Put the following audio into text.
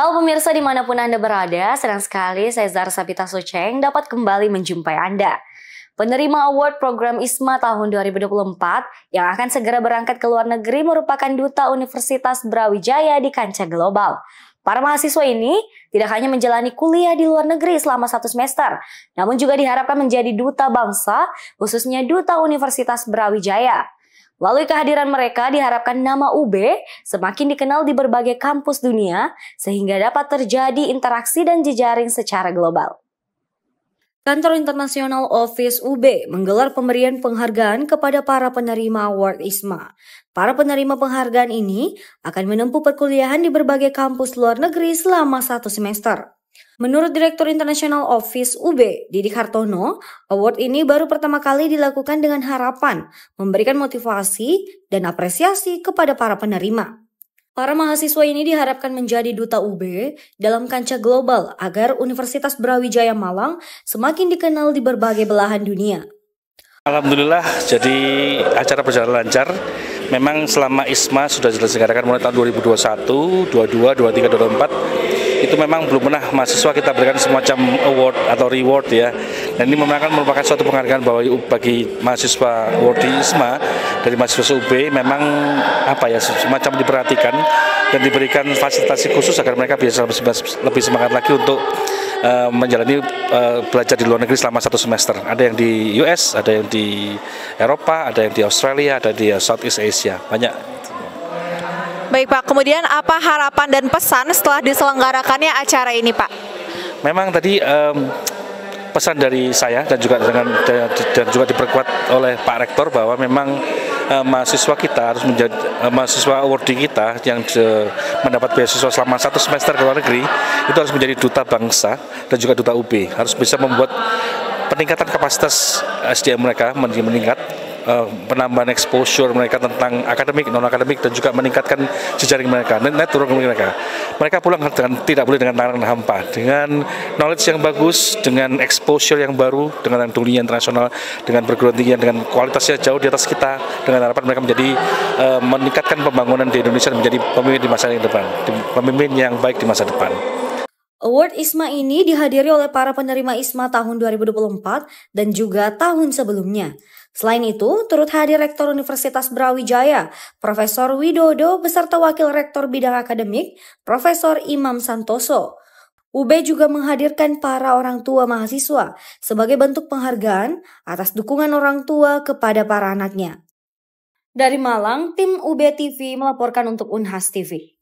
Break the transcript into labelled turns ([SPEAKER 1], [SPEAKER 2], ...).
[SPEAKER 1] Halo pemirsa dimanapun Anda berada, senang sekali saya Zara Sapita Suceng dapat kembali menjumpai Anda. Penerima award program ISMA tahun 2024 yang akan segera berangkat ke luar negeri merupakan duta Universitas Brawijaya di kancah global. Para mahasiswa ini tidak hanya menjalani kuliah di luar negeri selama satu semester, namun juga diharapkan menjadi duta bangsa, khususnya duta Universitas Brawijaya. Melalui kehadiran mereka diharapkan nama UB semakin dikenal di berbagai kampus dunia sehingga dapat terjadi interaksi dan jejaring secara global. Kantor Internasional Office UB menggelar pemberian penghargaan kepada para penerima Award ISMA. Para penerima penghargaan ini akan menempuh perkuliahan di berbagai kampus luar negeri selama satu semester. Menurut Direktur International Office UB, Didi Hartono, award ini baru pertama kali dilakukan dengan harapan memberikan motivasi dan apresiasi kepada para penerima. Para mahasiswa ini diharapkan menjadi duta UB dalam kancah global agar Universitas Brawijaya Malang semakin dikenal di berbagai belahan dunia.
[SPEAKER 2] Alhamdulillah, jadi acara berjalan lancar. Memang selama ISMA sudah diselenggarakan mulai tahun 2021, 22, 23, 24, itu memang belum pernah mahasiswa kita berikan semacam award atau reward ya. Dan ini memang merupakan suatu penghargaan bahwa bagi mahasiswa Isma dari mahasiswa UB memang apa ya semacam diperhatikan dan diberikan fasilitasi khusus agar mereka bisa lebih semangat lagi untuk uh, menjalani uh, belajar di luar negeri selama satu semester. Ada yang di US, ada yang di Eropa, ada yang di Australia, ada di Southeast Asia. Banyak Baik Pak, kemudian apa harapan dan pesan setelah
[SPEAKER 1] diselenggarakannya acara ini Pak?
[SPEAKER 2] Memang tadi um, pesan dari saya dan juga dengan dan juga diperkuat oleh Pak Rektor bahwa memang mahasiswa kita harus menjadi mahasiswa awardee kita yang de, mendapat beasiswa selama satu semester ke luar negeri itu harus menjadi duta bangsa dan juga duta UB harus bisa membuat peningkatan kapasitas SDM mereka meningkat Eh, penambahan exposure mereka tentang akademik, non akademik dan juga meningkatkan jejaring mereka, network mereka. Mereka pulang dengan tidak boleh dengan tangan hampa, dengan knowledge yang bagus, dengan exposure yang baru, dengan dunia internasional, dengan perguruan tinggi dengan kualitasnya jauh di atas kita, dengan harapan mereka menjadi uh, meningkatkan pembangunan di Indonesia menjadi pemimpin di masa yang depan, pemimpin yang baik di masa
[SPEAKER 1] depan. Award ISMA ini dihadiri oleh para penerima ISMA tahun 2024 dan juga tahun sebelumnya. Selain itu, turut hadir Rektor Universitas Brawijaya, Profesor Widodo beserta Wakil Rektor Bidang Akademik, Profesor Imam Santoso. UB juga menghadirkan para orang tua mahasiswa sebagai bentuk penghargaan atas dukungan orang tua kepada para anaknya. Dari Malang, tim UB TV melaporkan untuk Unhas TV.